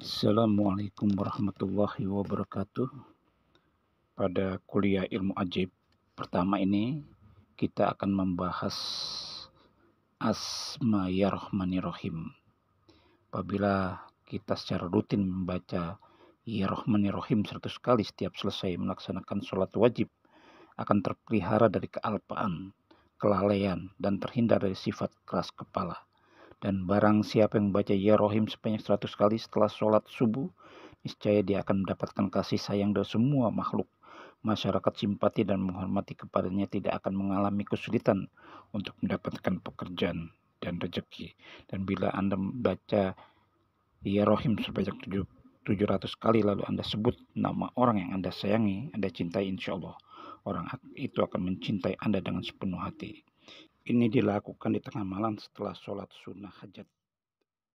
Assalamualaikum warahmatullahi wabarakatuh. Pada kuliah ilmu ajib pertama ini kita akan membahas Asma ya Rahmani Rahim. Apabila kita secara rutin membaca Ya Rahmani Rahim 100 kali setiap selesai melaksanakan sholat wajib akan terpelihara dari kealpaan, kelalaian, dan terhindar dari sifat keras kepala. Dan barang siapa yang membaca Ya Rohim sebanyak 100 kali setelah sholat subuh, niscaya dia akan mendapatkan kasih sayang dari semua makhluk. Masyarakat simpati dan menghormati kepadanya tidak akan mengalami kesulitan untuk mendapatkan pekerjaan dan rezeki. Dan bila Anda membaca Ya Rohim sebanyak 700 kali lalu Anda sebut nama orang yang Anda sayangi, Anda cintai insya Allah. Orang itu akan mencintai Anda dengan sepenuh hati. Ini dilakukan di tengah malam setelah sholat sunnah hajat.